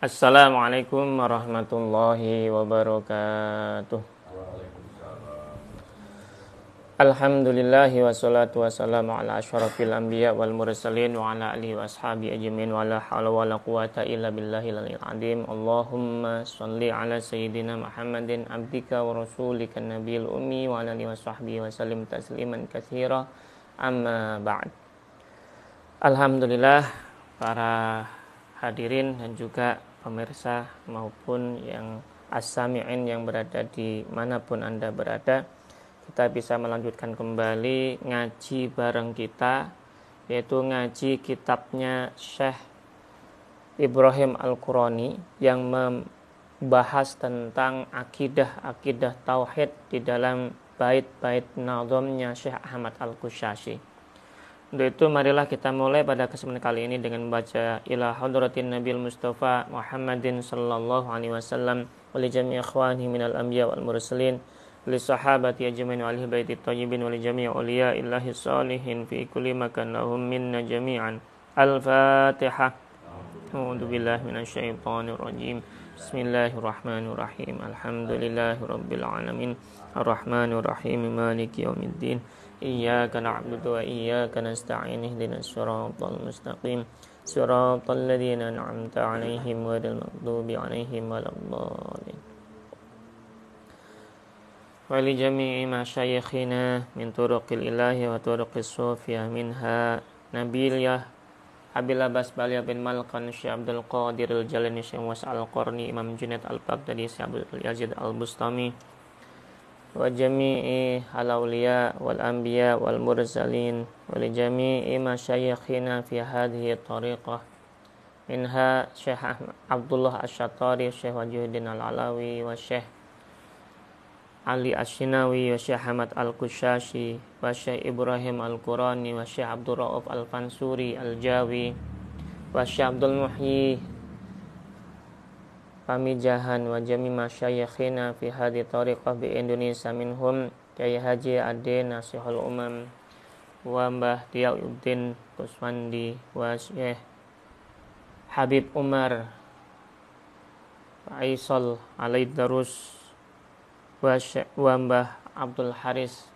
Assalamualaikum warahmatullahi wabarakatuh. Alhamdulillahi wassalatu wassalamu ala ashrafil anbiya wal mursalin wa ala alihi wa ashabi ajmain wa la hawla wa la quwata illa billahi lalil adim Allahumma salli ala sayyidina Muhammadin abdika wa rasulika nabiil ummi wa ala alihi wa sahbihi wa salim tasliman kathira Amma ba'd. Alhamdulillah para hadirin dan juga pemirsa maupun yang asamiin yang berada di manapun Anda berada kita bisa melanjutkan kembali ngaji bareng kita yaitu ngaji kitabnya Syekh Ibrahim Al-Qurani yang membahas tentang akidah-akidah tauhid di dalam bait-bait nazamnya Syekh Ahmad Al-Kusyasyi. Untuk itu marilah kita mulai pada kesempatan kali ini dengan membaca ila hadratin Nabil Mustafa Muhammadin sallallahu alaihi wasallam wa li jami' min al anbiya wal mursalin li sahabati ajmain wal baiti thayyibin wa li jami' uliya illahi salihin fi kulli makan lahum minna jami'an al-fatihah أعوذ بالله من الشيطان الرجيم بسم الله الرحمن الرحيم الحمد لله رب العالمين الرحمن الرحيم مالك إياك نعبد وإياك نستعين اهدنا الصراط المستقيم صراط الذين أنعمت عليهم غير المغضوب عليهم ولا الضالين ولجميع مشايخنا من طرق الإله وطرق الصوفية منها نبيلية أبي العباس باليا بن مالكان Syekh Abdul Qadir Al-Jalani Syekh Musa Al-Qarni Imam Junaid Al-Baghdadi Syekh وجميع الأولياء والأنبياء والمرسلين ولجميع مشايخنا في هذه الطريقة منها شيخ عبد الله الشطاري والشيخ وجه الدين العلاوي والشيخ علي الشناوي والشيخ أحمد القشاشي والشيخ إبراهيم القراني والشيخ عبد الرؤوف الفنسوري الجاوي والشيخ عبد المحيي Kami wa jami masyayikhina fi hadhi tariqah bi Indonesia minhum kaya Haji Ade Nasihul Umam wa Mbah Diauddin Kuswandi wa Syekh Habib Umar Aisal Alaid Darus wa, wa Mbah Abdul Haris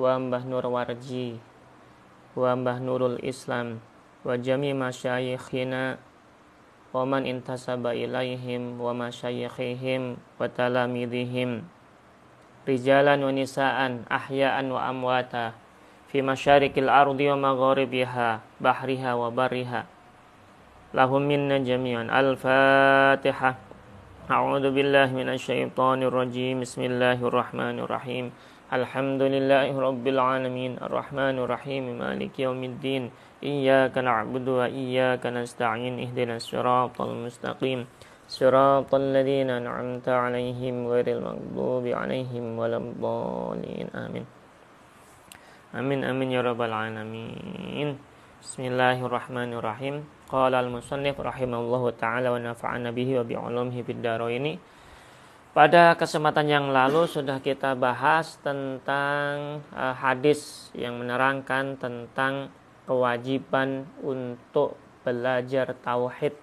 wa Mbah Nur Warji wa Mbah Nurul Islam wa jami masyayikhina ومن انتسب إليهم ومشايخهم وتلاميذهم رجالا ونساء أحياء وأمواتا في مشارق الأرض ومغاربها بحرها وبرها لهم منا جميعا الفاتحة أعوذ بالله من الشيطان الرجيم بسم الله الرحمن الرحيم الحمد لله رب العالمين الرحمن الرحيم مالك يوم الدين إياك نعبد وإياك نستعين اهدنا الصراط المستقيم صراط الذين أنعمت عليهم غير المغضوب عليهم ولا الضالين آمين آمين آمين يا رب العالمين بسم الله الرحمن الرحيم قال المصنف رحمه الله تعالى ونفعنا به وبعلومه في الدارين Pada kesempatan yang lalu sudah kita bahas tentang uh, hadis yang menerangkan tentang kewajiban untuk belajar tauhid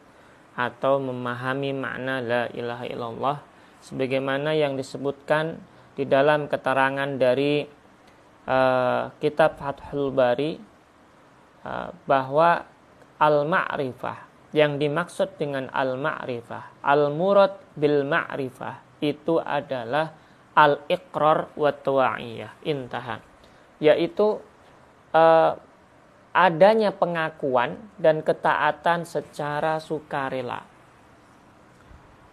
atau memahami makna la ilaha illallah sebagaimana yang disebutkan di dalam keterangan dari uh, kitab Fathul Bari uh, bahwa al-ma'rifah yang dimaksud dengan al-ma'rifah al-murad bil ma'rifah itu adalah al-iqrar wa tawa'iyah intahan yaitu uh, adanya pengakuan dan ketaatan secara sukarela.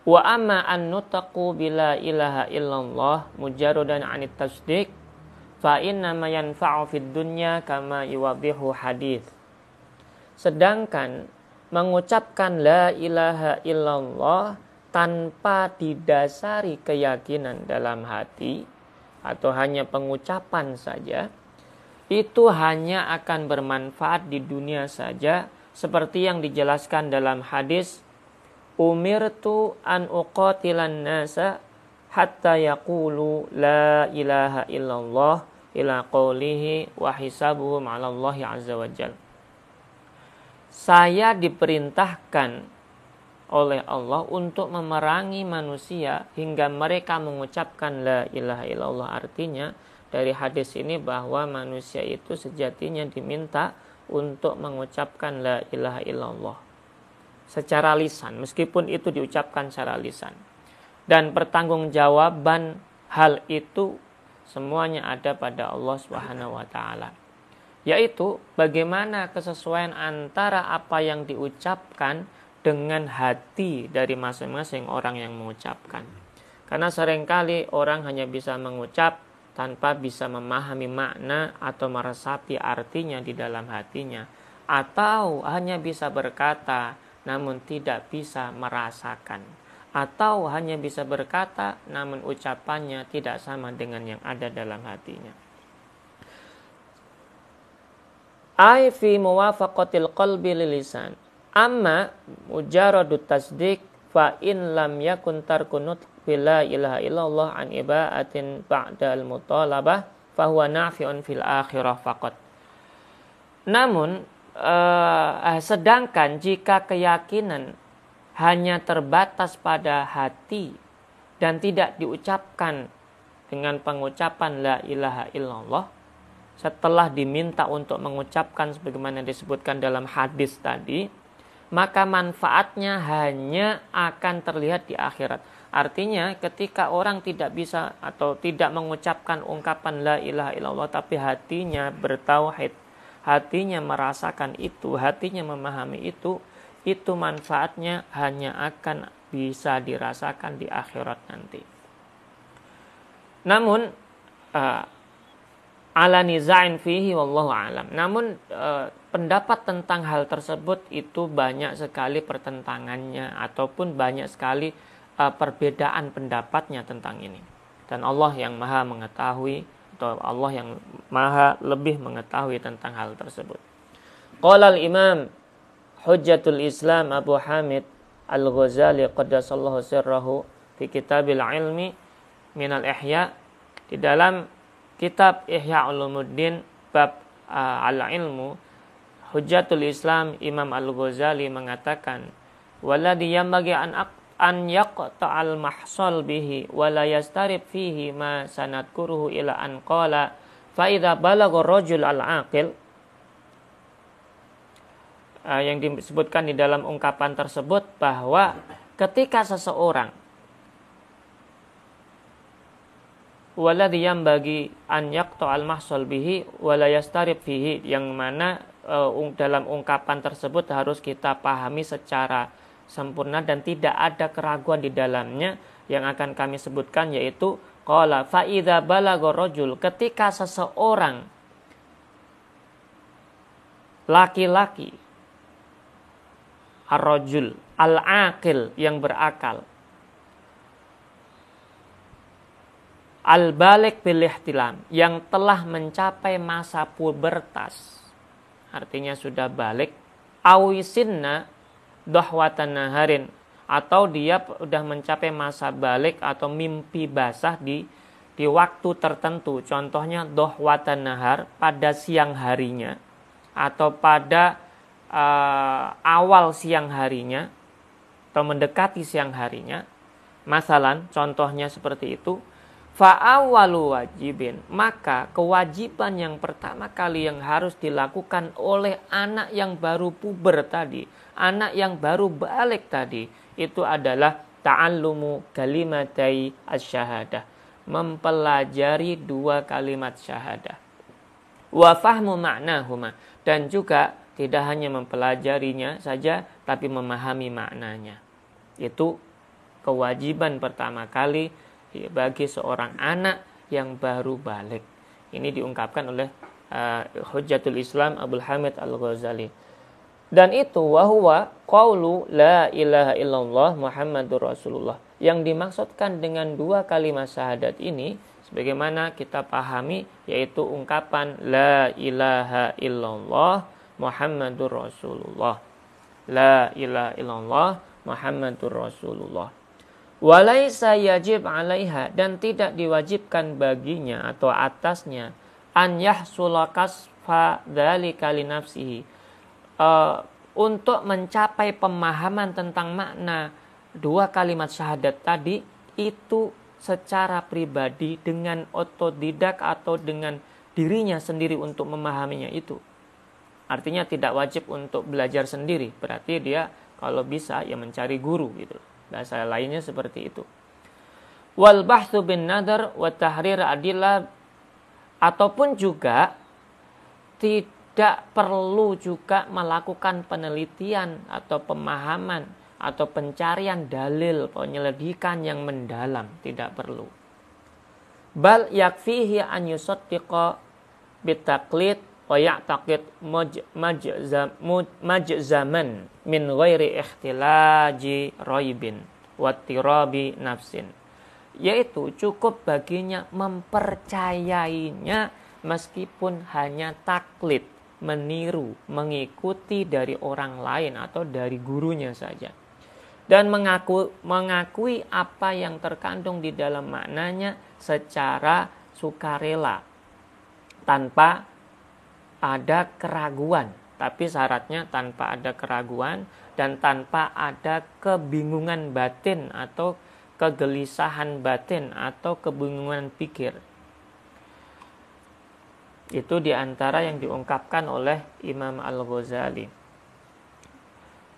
Wa amma an nutaqu bila ilaha illallah mujarradan anit tasdik fa inna ma yanfa'u fid dunya kama yuwadhihu hadis. Sedangkan mengucapkan la ilaha illallah tanpa didasari keyakinan dalam hati atau hanya pengucapan saja itu hanya akan bermanfaat di dunia saja seperti yang dijelaskan dalam hadis umirtu an uqatilan nasa hatta yaqulu la ilaha illallah ila qawlihi wa hisabuhum ala Allah azza wa jal. Saya diperintahkan oleh Allah untuk memerangi manusia hingga mereka mengucapkan la ilaha illallah artinya dari hadis ini bahwa manusia itu sejatinya diminta untuk mengucapkan la ilaha illallah secara lisan meskipun itu diucapkan secara lisan dan pertanggungjawaban hal itu semuanya ada pada Allah Subhanahu wa taala yaitu bagaimana kesesuaian antara apa yang diucapkan dengan hati dari masing-masing orang yang mengucapkan. Karena seringkali orang hanya bisa mengucap tanpa bisa memahami makna atau meresapi artinya di dalam hatinya, atau hanya bisa berkata namun tidak bisa merasakan, atau hanya bisa berkata namun ucapannya tidak sama dengan yang ada dalam hatinya. Ai fi muwafaqatil qalbi lisan. Amma mujaradut tasdik fa in lam yakun tarkunut bila ilaha illallah an ibaatin ba'dal mutalabah fahuwa nafi'un fil akhirah faqat. Namun eh, eh, sedangkan jika keyakinan hanya terbatas pada hati dan tidak diucapkan dengan pengucapan la ilaha illallah setelah diminta untuk mengucapkan sebagaimana disebutkan dalam hadis tadi maka manfaatnya hanya akan terlihat di akhirat Artinya ketika orang tidak bisa atau tidak mengucapkan ungkapan la ilaha illallah tapi hatinya bertauhid, hatinya merasakan itu, hatinya memahami itu, itu manfaatnya hanya akan bisa dirasakan di akhirat nanti. Namun uh, ala nizain fihi wallahu alam. Namun uh, pendapat tentang hal tersebut itu banyak sekali pertentangannya ataupun banyak sekali uh, perbedaan pendapatnya tentang ini. Dan Allah yang Maha mengetahui atau Allah yang Maha lebih mengetahui tentang hal tersebut. Qala imam Hujjatul Islam Abu Hamid Al-Ghazali qaddasallahu sirrahu di Kitabil Ilmi min al Ihya di dalam kitab Ihya Ulumuddin bab uh, al-ilmu Hujjatul Islam Imam Al-Ghazali mengatakan waladhi bagi an an yaqta'al mahsal bihi wa la yastarib fihi ma sanadkuruhu ila an qala fa idza balagha rajul al aqil uh, ah, yang disebutkan di dalam ungkapan tersebut bahwa ketika seseorang waladhi yang bagi an yaqta'al mahsal bihi wa la yastarib fihi yang mana uh, dalam ungkapan tersebut harus kita pahami secara sempurna dan tidak ada keraguan di dalamnya yang akan kami sebutkan yaitu qala fa idza rajul ketika seseorang laki-laki ar al-aqil yang berakal Al-balik bil ihtilam yang telah mencapai masa pubertas. Artinya sudah balik. Awisinna dohwatan naharin atau dia sudah mencapai masa balik atau mimpi basah di di waktu tertentu contohnya dohwatan nahar pada siang harinya atau pada uh, awal siang harinya atau mendekati siang harinya masalan contohnya seperti itu fa'awalu wajibin maka kewajiban yang pertama kali yang harus dilakukan oleh anak yang baru puber tadi anak yang baru balik tadi itu adalah ta'allumu kalimatai asyhadah mempelajari dua kalimat syahadah wa fahmu ma'nahuma dan juga tidak hanya mempelajarinya saja tapi memahami maknanya itu kewajiban pertama kali bagi seorang anak yang baru balik ini diungkapkan oleh uh, eh, Hujatul Islam Abdul Hamid Al-Ghazali dan itu wahwa qawlu la ilaha illallah Muhammadur Rasulullah. Yang dimaksudkan dengan dua kalimat syahadat ini sebagaimana kita pahami yaitu ungkapan la ilaha illallah Muhammadur Rasulullah. La ilaha illallah Muhammadur Rasulullah. Walaisa yajib alaiha dan tidak diwajibkan baginya atau atasnya an yahsula fa dzalika li nafsihi uh, untuk mencapai pemahaman tentang makna dua kalimat syahadat tadi itu secara pribadi dengan otodidak atau dengan dirinya sendiri untuk memahaminya itu. Artinya tidak wajib untuk belajar sendiri, berarti dia kalau bisa ya mencari guru gitu. Bahasa lainnya seperti itu. Wal bahthu bin nadar wa tahrir adillah ataupun juga tidak tidak perlu juga melakukan penelitian atau pemahaman atau pencarian dalil penyelidikan yang mendalam tidak perlu bal yakfihi an yusaddiqa bitaqlid wa ya'taqid majzaman min ghairi ikhtilaji raibin wa tirabi nafsin yaitu cukup baginya mempercayainya meskipun hanya taklid meniru, mengikuti dari orang lain atau dari gurunya saja. Dan mengaku, mengakui apa yang terkandung di dalam maknanya secara sukarela tanpa ada keraguan. Tapi syaratnya tanpa ada keraguan dan tanpa ada kebingungan batin atau kegelisahan batin atau kebingungan pikir. Itu diantara yang diungkapkan oleh Imam Al-Ghazali.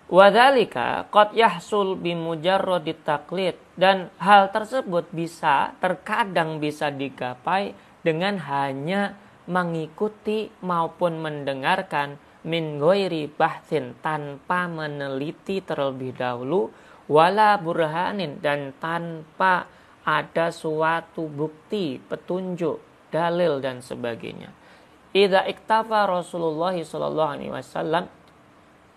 Wadhalika kot yahsul bimujarro taklid. Dan hal tersebut bisa, terkadang bisa digapai dengan hanya mengikuti maupun mendengarkan min goiri bahsin tanpa meneliti terlebih dahulu wala burhanin dan tanpa ada suatu bukti, petunjuk, dalil dan sebagainya ida iktafa Rasulullah sallallahu alaihi wasallam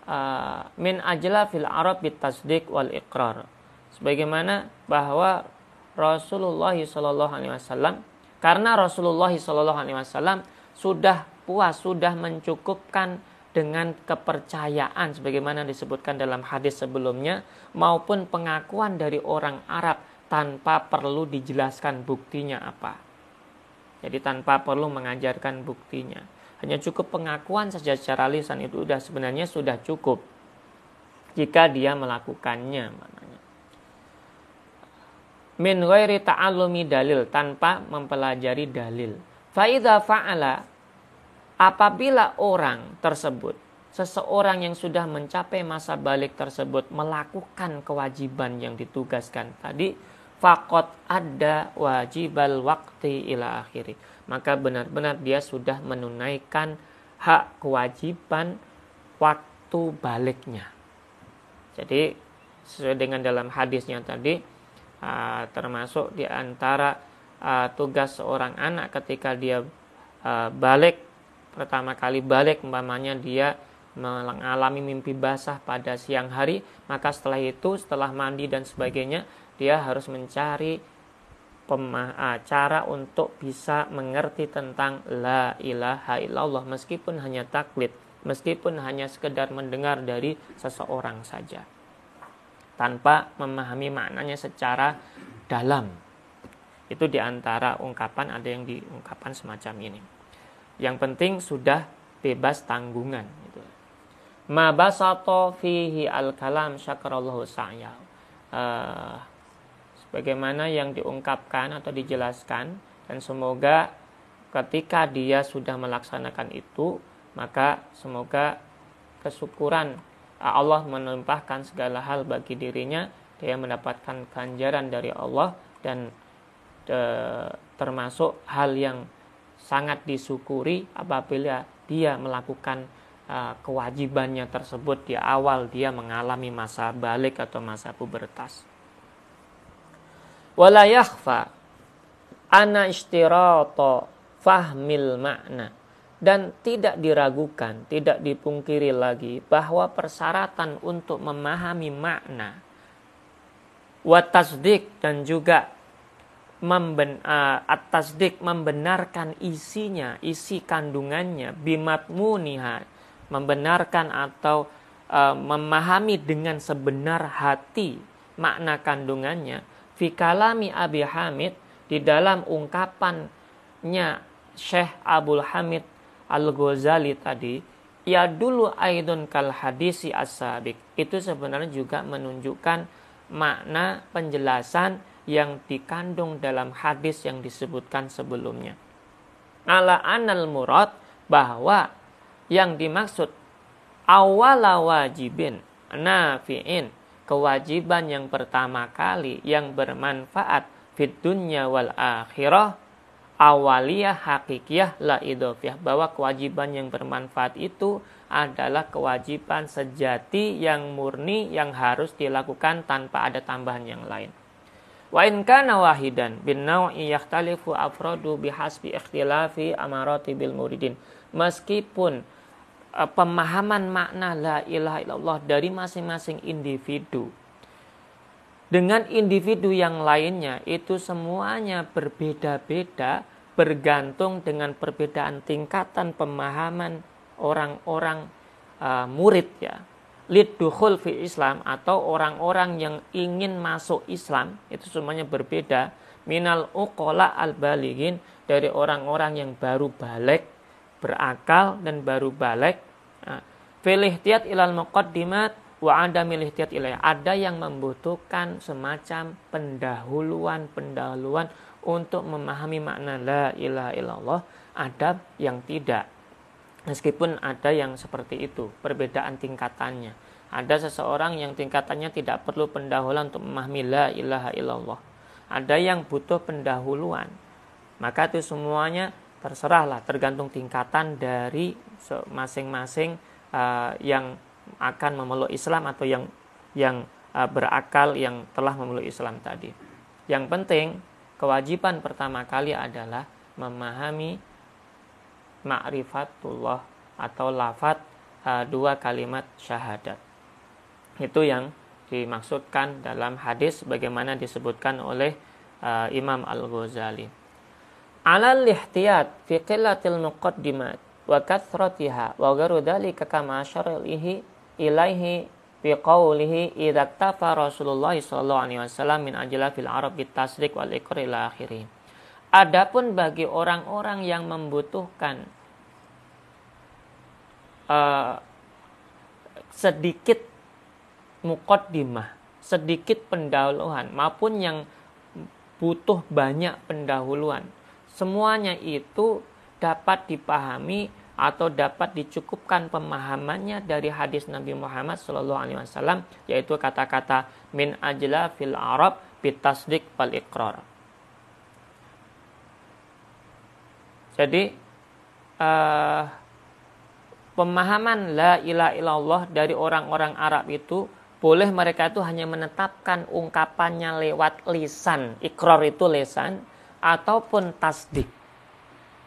uh, min ajla fil Arab bitasdik wal iqrar. Sebagaimana bahwa Rasulullah sallallahu alaihi wasallam karena Rasulullah sallallahu alaihi wasallam sudah puas, sudah mencukupkan dengan kepercayaan sebagaimana disebutkan dalam hadis sebelumnya maupun pengakuan dari orang Arab tanpa perlu dijelaskan buktinya apa. Jadi tanpa perlu mengajarkan buktinya. Hanya cukup pengakuan saja secara lisan itu sudah sebenarnya sudah cukup jika dia melakukannya maknanya. Min ghairi ta'allumi dalil tanpa mempelajari dalil. Faida fa'ala apabila orang tersebut seseorang yang sudah mencapai masa balik tersebut melakukan kewajiban yang ditugaskan tadi fakot ada wajibal waktu ila akhiri maka benar-benar dia sudah menunaikan hak kewajiban waktu baliknya jadi sesuai dengan dalam hadisnya tadi ah, termasuk di antara ah, tugas seorang anak ketika dia ah, balik pertama kali balik umpamanya dia mengalami mimpi basah pada siang hari maka setelah itu setelah mandi dan sebagainya dia harus mencari cara untuk bisa mengerti tentang la ilaha illallah meskipun hanya taklid, meskipun hanya sekedar mendengar dari seseorang saja tanpa memahami maknanya secara dalam. Itu diantara ungkapan ada yang diungkapan semacam ini. Yang penting sudah bebas tanggungan. Gitu. Ma basato fihi al kalam syakarallahu sa'yahu. Uh, eh, bagaimana yang diungkapkan atau dijelaskan dan semoga ketika dia sudah melaksanakan itu maka semoga kesyukuran Allah menumpahkan segala hal bagi dirinya dia mendapatkan ganjaran dari Allah dan e, termasuk hal yang sangat disyukuri apabila dia melakukan e, kewajibannya tersebut di awal dia mengalami masa balik atau masa pubertas wala yakhfa ana fahmil makna dan tidak diragukan, tidak dipungkiri lagi bahwa persyaratan untuk memahami makna watasdik dan juga memben, atasdik membenarkan isinya, isi kandungannya bimat bimatmuniha, membenarkan atau uh, memahami dengan sebenar hati makna kandungannya fi kalami Abi Hamid di dalam ungkapannya Syekh Abdul Hamid Al-Ghazali tadi ya dulu aidun kal hadisi asabik itu sebenarnya juga menunjukkan makna penjelasan yang dikandung dalam hadis yang disebutkan sebelumnya ala anal murad bahwa yang dimaksud awala wajibin nafi'in kewajiban yang pertama kali yang bermanfaat fit dunya wal akhirah awaliyah hakikiyah la idofiyah bahwa kewajiban yang bermanfaat itu adalah kewajiban sejati yang murni yang harus dilakukan tanpa ada tambahan yang lain. Wa in kana wahidan bin naw'i yakhtalifu afradu bihasbi ikhtilafi amarati bil muridin. Meskipun Eh, pemahaman makna la ilaha illallah dari masing-masing individu dengan individu yang lainnya itu semuanya berbeda-beda bergantung dengan perbedaan tingkatan pemahaman orang-orang uh, murid ya lidhul fi Islam atau orang-orang yang ingin masuk Islam itu semuanya berbeda minal uqala al balighin dari orang-orang yang baru balik berakal dan baru balik nah, tiat ilal muqaddimat wa ada milih tiat ilai Ada yang membutuhkan semacam pendahuluan-pendahuluan untuk memahami makna la ilaha illallah, ada yang tidak. Meskipun ada yang seperti itu, perbedaan tingkatannya. Ada seseorang yang tingkatannya tidak perlu pendahuluan untuk memahami la ilaha illallah. Ada yang butuh pendahuluan. Maka itu semuanya terserahlah tergantung tingkatan dari masing-masing uh, yang akan memeluk Islam atau yang yang uh, berakal yang telah memeluk Islam tadi. Yang penting kewajiban pertama kali adalah memahami ma'rifatullah atau lafat uh, eh, dua kalimat syahadat. Itu yang dimaksudkan dalam hadis bagaimana disebutkan oleh uh, Imam Al-Ghazali alal ihtiyat fi qillatil muqaddimat wa kathratiha wa gharu dhalika kama asyara ilaihi fi qawlihi idza tafa Rasulullah sallallahu alaihi wasallam min ajlafil arab bitasrik wal ikr ila akhiri Adapun bagi orang-orang yang membutuhkan uh, sedikit mukaddimah, sedikit pendahuluan maupun yang butuh banyak pendahuluan semuanya itu dapat dipahami atau dapat dicukupkan pemahamannya dari hadis Nabi Muhammad Shallallahu Alaihi Wasallam yaitu kata-kata min ajla fil Arab bitasdik wal ikrar. Jadi uh, pemahaman la ilaha illallah dari orang-orang Arab itu boleh mereka itu hanya menetapkan ungkapannya lewat lisan, ikrar itu lisan, ataupun tasdik.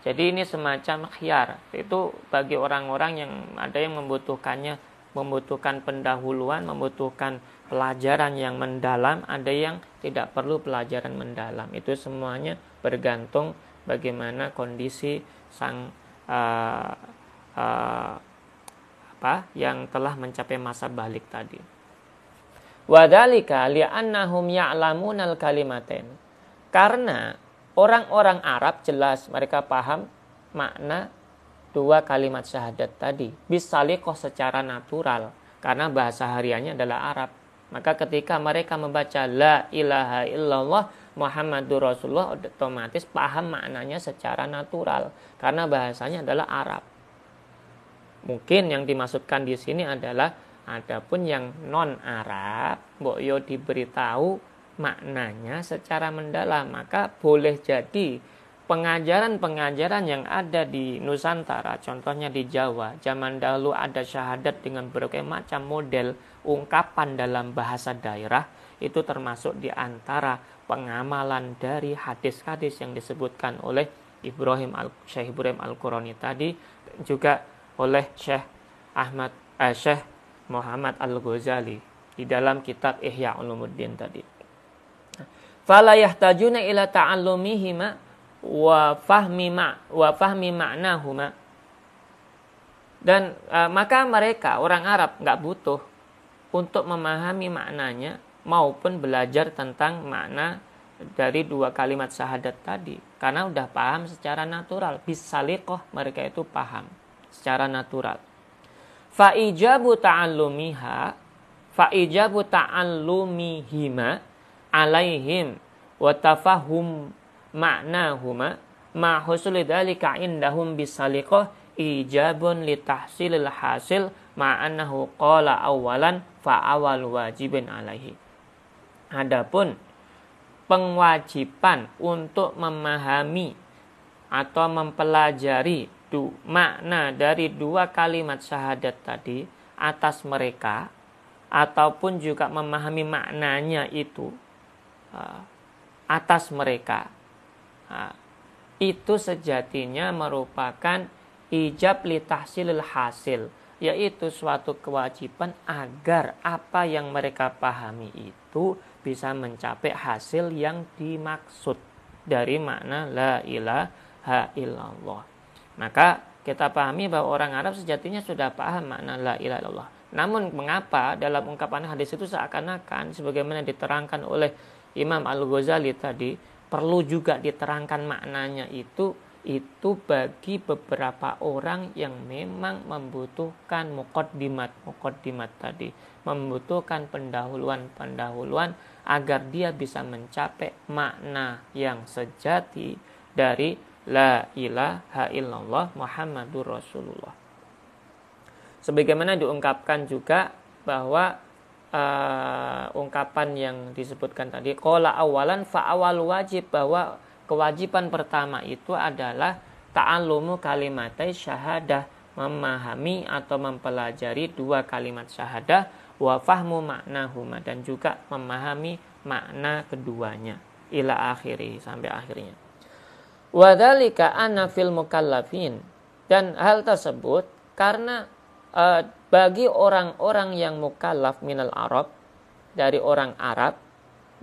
Jadi ini semacam khiar. Itu bagi orang-orang yang ada yang membutuhkannya, membutuhkan pendahuluan, membutuhkan pelajaran yang mendalam, ada yang tidak perlu pelajaran mendalam. Itu semuanya bergantung bagaimana kondisi sang uh, uh, apa yang telah mencapai masa balik tadi. Wadalika li'annahum al kalimaten. Karena Orang-orang Arab jelas mereka paham makna dua kalimat syahadat tadi. Bisalikoh secara natural. Karena bahasa hariannya adalah Arab. Maka ketika mereka membaca La ilaha illallah Muhammadur Rasulullah otomatis paham maknanya secara natural. Karena bahasanya adalah Arab. Mungkin yang dimaksudkan di sini adalah adapun yang non Arab, Mbok Yo diberitahu maknanya secara mendalam. Maka boleh jadi pengajaran-pengajaran yang ada di Nusantara, contohnya di Jawa, zaman dahulu ada syahadat dengan berbagai macam model ungkapan dalam bahasa daerah, itu termasuk di antara pengamalan dari hadis-hadis yang disebutkan oleh Ibrahim Al Syekh Ibrahim Al-Qurani tadi juga oleh Syekh Ahmad eh, Syekh Muhammad Al-Ghazali di dalam kitab Ihya Ulumuddin tadi fala yahtajuna ila ta'allumihima wa fahmi ma wa fahmi ma'nahuma dan e, maka mereka orang Arab nggak butuh untuk memahami maknanya maupun belajar tentang makna dari dua kalimat syahadat tadi karena udah paham secara natural bisalikoh mereka itu paham secara natural ijabu ta'allumiha ijabu ta'allumihima alaihim wa tafahum ma'nahuma ma husuli dzalika indahum bisaliqah ijabun li tahsilil hasil ma'annahu qala awalan fa awal wajibin alaihi adapun pengwajiban untuk memahami atau mempelajari du, makna dari dua kalimat syahadat tadi atas mereka ataupun juga memahami maknanya itu Eh, atas mereka. itu sejatinya merupakan ijab tahsilil hasil, yaitu suatu kewajiban agar apa yang mereka pahami itu bisa mencapai hasil yang dimaksud dari makna la ilaha illallah. Maka kita pahami bahwa orang Arab sejatinya sudah paham makna la ilaha illallah. Namun mengapa dalam ungkapan hadis itu seakan-akan sebagaimana diterangkan oleh Imam Al-Ghazali tadi perlu juga diterangkan maknanya itu itu bagi beberapa orang yang memang membutuhkan mukaddimat mukaddimat tadi membutuhkan pendahuluan-pendahuluan agar dia bisa mencapai makna yang sejati dari la ilaha illallah Muhammadur Rasulullah sebagaimana diungkapkan juga bahwa uh, ungkapan yang disebutkan tadi kola awalan fa awal wajib bahwa kewajiban pertama itu adalah ta'alumu kalimatai syahadah memahami atau mempelajari dua kalimat syahadah wa fahmu huma dan juga memahami makna keduanya ila akhiri sampai akhirnya wadhalika anna fil mukallafin dan hal tersebut karena uh, bagi orang-orang yang mukallaf minal Arab dari orang Arab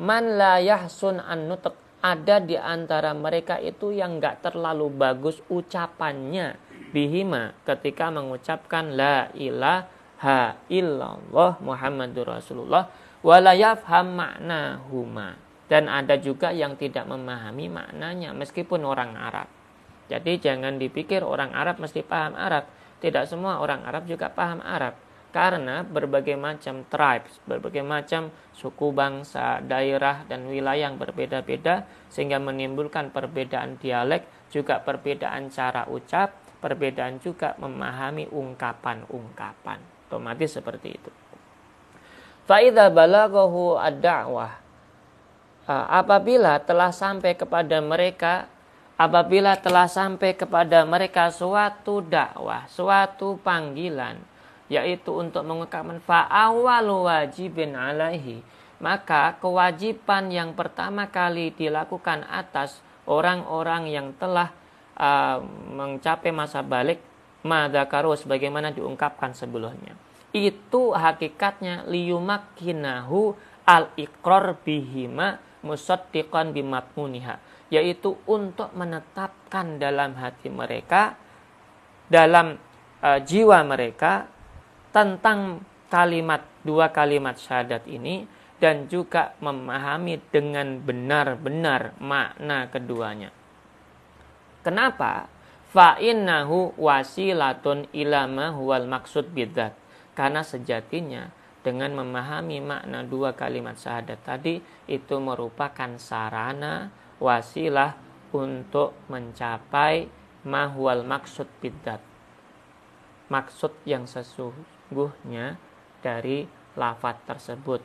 man la yahsun an nutq ada di antara mereka itu yang nggak terlalu bagus ucapannya bihima ketika mengucapkan la ilaha illallah Muhammadur Rasulullah wala yafham maknahuma dan ada juga yang tidak memahami maknanya meskipun orang Arab. Jadi jangan dipikir orang Arab mesti paham Arab tidak semua orang Arab juga paham Arab karena berbagai macam tribes, berbagai macam suku bangsa, daerah dan wilayah yang berbeda-beda sehingga menimbulkan perbedaan dialek, juga perbedaan cara ucap, perbedaan juga memahami ungkapan-ungkapan. Otomatis seperti itu. Faidah balagohu ad-da'wah. Uh, apabila telah sampai kepada mereka apabila telah sampai kepada mereka suatu dakwah, suatu panggilan, yaitu untuk mengungkapkan fa'awal wajibin alaihi, maka kewajiban yang pertama kali dilakukan atas orang-orang yang telah uh, mencapai masa balik madakaru sebagaimana diungkapkan sebelumnya. Itu hakikatnya liyumakkinahu al ikror bihima musaddiqan bimatmuniha yaitu untuk menetapkan dalam hati mereka dalam uh, jiwa mereka tentang kalimat dua kalimat syahadat ini dan juga memahami dengan benar-benar makna keduanya. Kenapa? Fa'innahu wasilatun ilama huwal maksud bidat. Karena sejatinya dengan memahami makna dua kalimat syahadat tadi itu merupakan sarana wasilah untuk mencapai mahwal maksud bidat maksud yang sesungguhnya dari lafat tersebut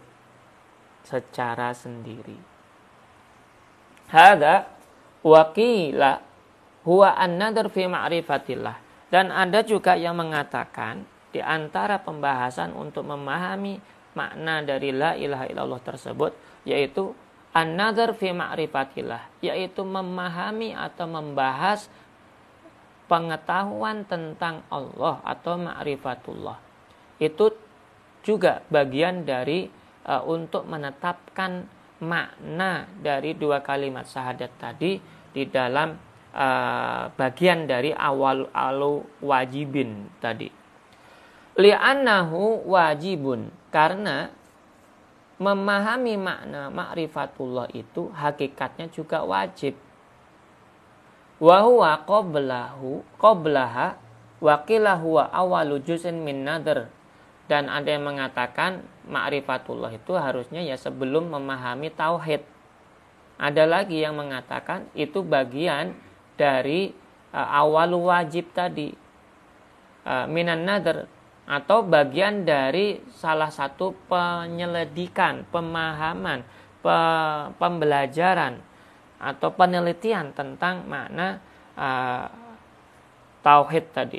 secara sendiri. Hada wakila huwa an-nadar fi ma'rifatillah. Dan ada juga yang mengatakan di antara pembahasan untuk memahami makna dari la ilaha illallah tersebut yaitu Another fi ma'rifatillah yaitu memahami atau membahas pengetahuan tentang Allah atau ma'rifatullah. Itu juga bagian dari uh, untuk menetapkan makna dari dua kalimat syahadat tadi di dalam uh, bagian dari awal alu wajibin tadi. Li'annahu wajibun karena memahami makna makrifatullah itu hakikatnya juga wajib. Wa huwa qablahu qablaha wa awwalu juzin min nadhr. Dan ada yang mengatakan makrifatullah itu harusnya ya sebelum memahami tauhid. Ada lagi yang mengatakan itu bagian dari uh, awal wajib tadi uh, minan nadhr atau bagian dari salah satu penyelidikan, pemahaman, pe pembelajaran atau penelitian tentang makna uh, tauhid tadi.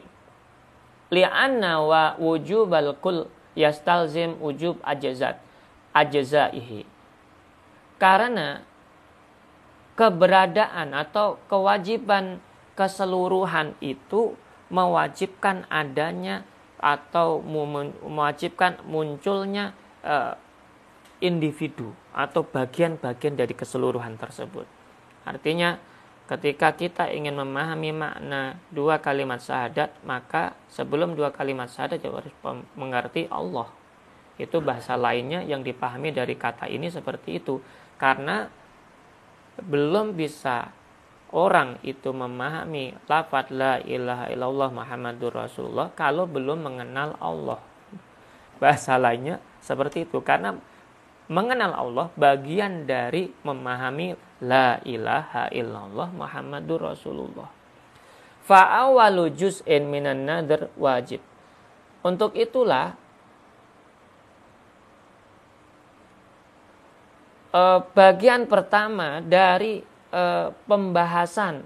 Li'anna wa wujubal kul yastalzim wujub ajazat ajazaihi. Karena keberadaan atau kewajiban keseluruhan itu mewajibkan adanya atau mewajibkan munculnya eh, individu atau bagian-bagian dari keseluruhan tersebut. Artinya, ketika kita ingin memahami makna dua kalimat syahadat, maka sebelum dua kalimat syahadat kita ya harus mengerti Allah. Itu bahasa lainnya yang dipahami dari kata ini seperti itu. Karena belum bisa orang itu memahami lafaz la ilaha illallah Muhammadur Rasulullah kalau belum mengenal Allah. Bahasa lainnya seperti itu karena mengenal Allah bagian dari memahami la ilaha illallah Muhammadur Rasulullah. Fa'awalu juz'in minan nadr wajib. Untuk itulah eh, bagian pertama dari e, pembahasan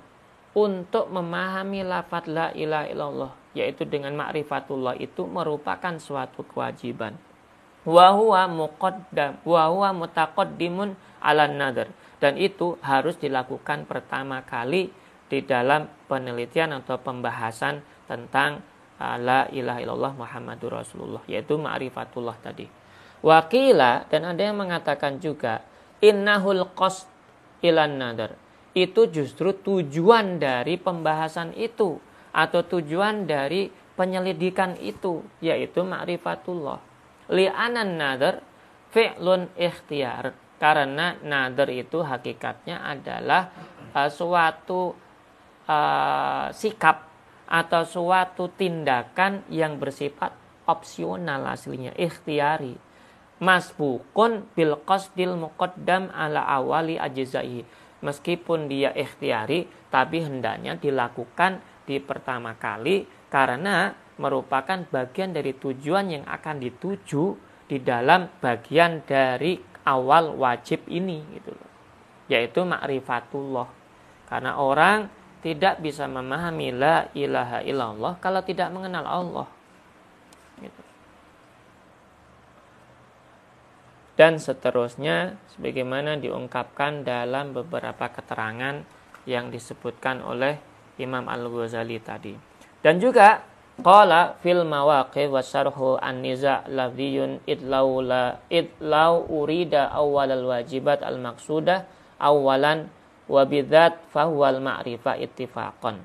untuk memahami lafaz la ilaha illallah yaitu dengan makrifatullah itu merupakan suatu kewajiban. huwa muqaddam, huwa mutaqaddimun ala nadar. Dan itu harus dilakukan pertama kali di dalam penelitian atau pembahasan tentang eh, la ilaha illallah Muhammadur Rasulullah yaitu makrifatullah tadi. Wakila dan ada yang mengatakan juga innahul qasd ilan nadar. Itu justru tujuan dari pembahasan itu atau tujuan dari penyelidikan itu yaitu ma'rifatullah. Li'anan nadar fi'lun ikhtiar. Karena nadar itu hakikatnya adalah uh, suatu uh, sikap atau suatu tindakan yang bersifat opsional aslinya, ikhtiari masbukun bil qasdil muqaddam ala awali ajzaihi meskipun dia ikhtiari tapi hendaknya dilakukan di pertama kali karena merupakan bagian dari tujuan yang akan dituju di dalam bagian dari awal wajib ini gitu loh yaitu makrifatullah karena orang tidak bisa memahami la ilaha illallah kalau tidak mengenal Allah dan seterusnya sebagaimana diungkapkan dalam beberapa keterangan yang disebutkan oleh Imam Al-Ghazali tadi. Dan juga qala fil mawaqi wa syarhu an-niza lafdiyun idlaula idlau urida al wajibat al maksudah awalan wa bidzat fahuwal ma'rifah ittifaqan.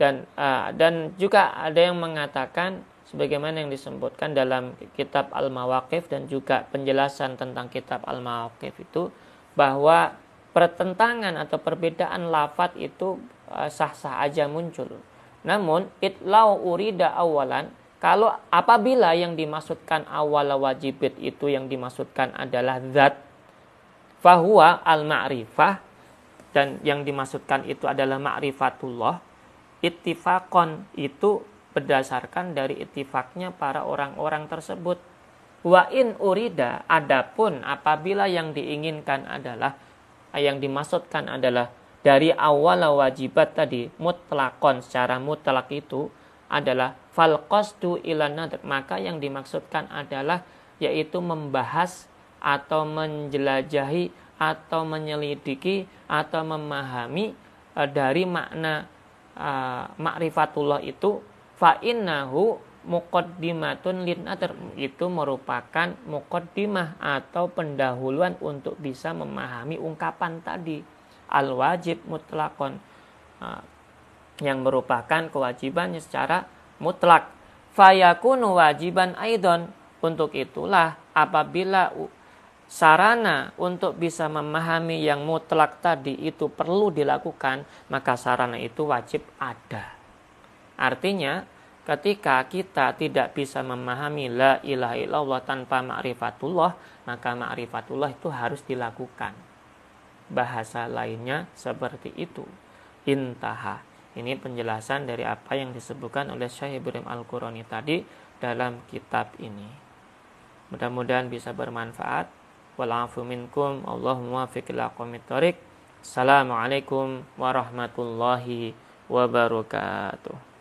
Dan uh, dan juga ada yang mengatakan sebagaimana yang disebutkan dalam kitab al mawakif dan juga penjelasan tentang kitab al mawakif itu bahwa pertentangan atau perbedaan lafat itu e, sah-sah aja muncul. Namun itlau urida awalan kalau apabila yang dimaksudkan awal wajibit itu yang dimaksudkan adalah zat fahuwa al-ma'rifah dan yang dimaksudkan itu adalah ma'rifatullah ittifaqon itu berdasarkan dari itifaknya para orang-orang tersebut. Wa in urida adapun apabila yang diinginkan adalah eh, yang dimaksudkan adalah dari awal wajibat tadi mutlakon secara mutlak itu adalah fal ilana. maka yang dimaksudkan adalah yaitu membahas atau menjelajahi atau menyelidiki atau memahami eh, dari makna uh, eh, makrifatullah itu Fainnahu muqaddimatun lin itu merupakan muqaddimah atau pendahuluan untuk bisa memahami ungkapan tadi al wajib mutlakon yang merupakan kewajibannya secara mutlak fayakunu wajiban aidon untuk itulah apabila sarana untuk bisa memahami yang mutlak tadi itu perlu dilakukan maka sarana itu wajib ada Artinya, ketika kita tidak bisa memahami la ilaha illallah tanpa ma'rifatullah, maka ma'rifatullah itu harus dilakukan. Bahasa lainnya seperti itu. Intaha. Ini penjelasan dari apa yang disebutkan oleh Syekh Ibrahim Al-Qurani tadi dalam kitab ini. Mudah-mudahan bisa bermanfaat. Walafu minkum Allahumma Assalamualaikum warahmatullahi wabarakatuh.